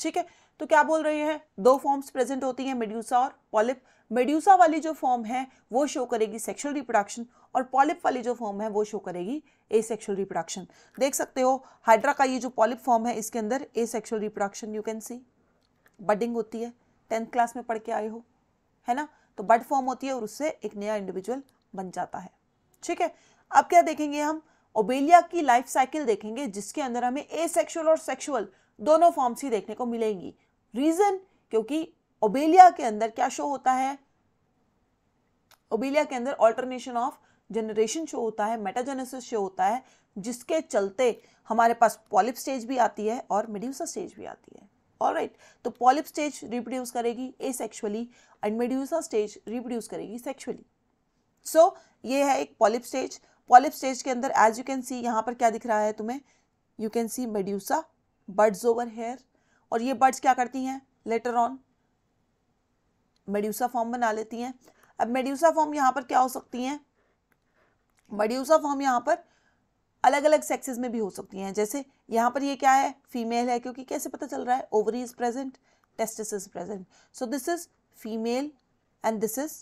ठीक है तो क्या बोल रहे हैं दो फॉर्म्स प्रेजेंट होती हैं मेड्यूसा और पॉलिप मेड्यूसा वाली जो फॉर्म है वो शो करेगी सेक्शुअल रिप्रोडक्शन और पॉलिप वाली जो फॉर्म है वो शो करेगी ए सेक्शुअल रिप्रोडक्शन देख सकते हो हाइड्रा का ये जो पॉलिप फॉर्म है इसके अंदर asexual reproduction you can see budding होती है टेंथ क्लास में पढ़ के आए हो है ना तो बड फॉर्म होती है और उससे एक नया इंडिविजुअल बन जाता है ठीक है अब क्या देखेंगे हम ओबेलिया की लाइफ साइकिल देखेंगे जिसके अंदर हमें सेक्शुअल और सेक्शुअल दोनों फॉर्म्स ही देखने को मिलेंगी रीजन क्योंकि ओबेलिया के अंदर क्या शो होता है ओबेलिया के अंदर ऑल्टरनेशन ऑफ जनरेशन शो होता है मेटाजेनेसिस शो होता है जिसके चलते हमारे पास पॉलिप स्टेज भी आती है और मिड्यूसा स्टेज भी आती है ऑल ऑलराइट तो पॉलिप स्टेज रिप्रोड्यूस करेगी asexually and medusa stage reproduce करेगी सेक्शुअली सो so, ये है एक पॉलिप स्टेज पॉलिप स्टेज के अंदर एज यू कैन सी यहाँ पर क्या दिख रहा है तुम्हें you can see medusa buds over here और ये बर्ड्स क्या करती हैं लेटर ऑन मेड्यूसा फॉर्म बना लेती हैं अब मेड्यूसा फॉर्म यहाँ पर क्या हो सकती हैं मेड्यूसा फॉर्म यहाँ पर अलग अलग सेक्सेस में भी हो सकती हैं जैसे यहाँ पर ये क्या है फीमेल है क्योंकि कैसे पता चल रहा है ovary is present testis is present so this is female and this is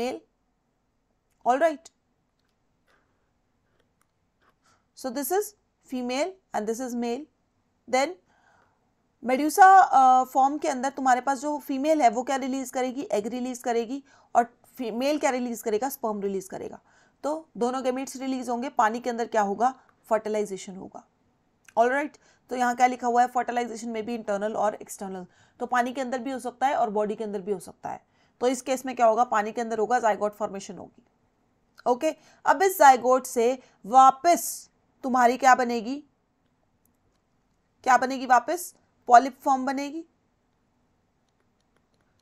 male all right so this is female and this is male then medusa form के अंदर तुम्हारे पास जो फीमेल है वो क्या रिलीज करेगी एग रिलीज करेगी और मेल क्या रिलीज करेगा स्पर्म रिलीज करेगा तो दोनों गेमिट्स रिलीज होंगे पानी के अंदर क्या होगा फर्टिलाइजेशन होगा ऑल राइट right, तो यहाँ क्या लिखा हुआ है फर्टिलाइजेशन में भी इंटरनल और एक्सटर्नल तो पानी के अंदर भी हो सकता है और बॉडी के अंदर भी हो सकता है तो इस केस में क्या होगा पानी के अंदर होगा जायगोट फॉर्मेशन होगी ओके okay? अब इस जायगोट से वापस तुम्हारी क्या बनेगी क्या बनेगी वापस पॉलिप फॉर्म बनेगी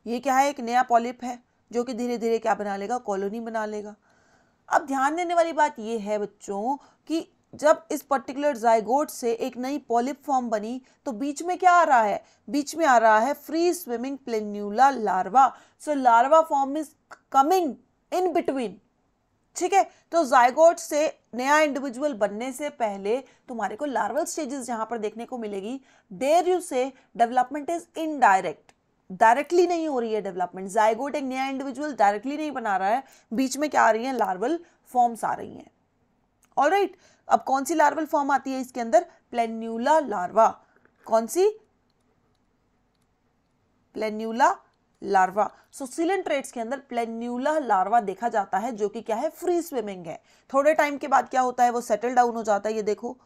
ये क्या है एक नया पॉलिप है जो कि धीरे धीरे क्या बना लेगा कॉलोनी बना लेगा अब ध्यान देने वाली बात यह है बच्चों कि जब इस पर्टिकुलर जायगोट से एक नई पॉलिप फॉर्म बनी तो बीच में क्या आ रहा है बीच में आ रहा है free swimming planula larva so larva form is coming in between ठीक है तो जायगोट से नया इंडिविजुअल बनने से पहले तुम्हारे को लार्वल स्टेजेस जहां पर देखने को मिलेगी there you see development is indirect directly नहीं हो रही है डेवलपमेंट जायगोट एक नया इंडिविजुअल डायरेक्टली नहीं बना रहा है बीच में क्या आ रही है लार्वल फॉर्म्स आ रही हैं ऑल right, अब कौन सी लार्वल फॉर्म आती है इसके अंदर प्लेन्यूला लार्वा कौन सी planula larva so coelenterates के अंदर प्लेन्यूला लार्वा देखा जाता है जो कि क्या है फ्री स्विमिंग है थोड़े टाइम के बाद क्या होता है वो सेटल डाउन हो जाता है ये देखो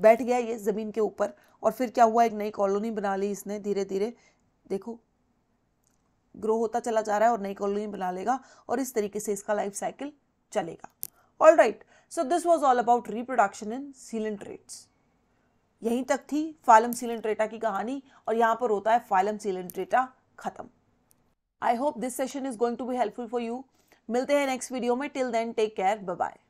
बैठ गया ये जमीन के ऊपर और फिर क्या हुआ एक नई कॉलोनी बना ली इसने धीरे धीरे देखो ग्रो होता चला जा रहा है और नई कॉलोनी बना लेगा और इस तरीके से इसका लाइफ साइकिल चलेगा all right so this was all about reproduction in coelenterates यहीं तक थी फाइलम सीलेंट्रेटा की कहानी और यहाँ पर होता है फाइलम सीलेंट्रेटा खत्म I hope this session is going to be helpful for you मिलते हैं नेक्स्ट वीडियो में till then take care bye